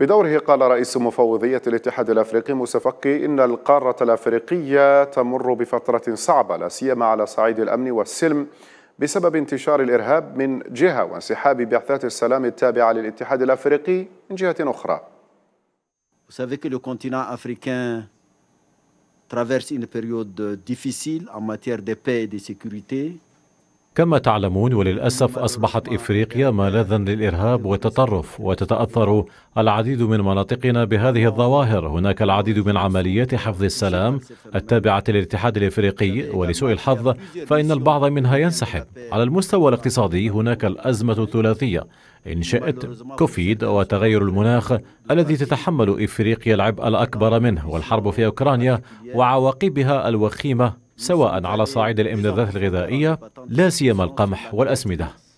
بدوره قال رئيس مفوضية الاتحاد الأفريقي موسى فقي إن القارة الأفريقية تمر بفترة صعبة لا سيما على صعيد الأمن والسلم بسبب انتشار الإرهاب من جهة وانسحاب بعثات السلام التابعة للاتحاد الأفريقي من جهة أخرى Vous savez que le continent traverse une période difficile en matière de paix et de sécurité. كما تعلمون وللأسف أصبحت إفريقيا ملاذا للإرهاب والتطرف وتتأثر العديد من مناطقنا بهذه الظواهر هناك العديد من عمليات حفظ السلام التابعة للاتحاد الإفريقي ولسوء الحظ فإن البعض منها ينسحب على المستوى الاقتصادي هناك الأزمة الثلاثية إن شئت كوفيد وتغير المناخ الذي تتحمل إفريقيا العبء الأكبر منه والحرب في أوكرانيا وعواقبها الوخيمة سواء على صعيد الامدادات الغذائيه لا سيما القمح والاسمده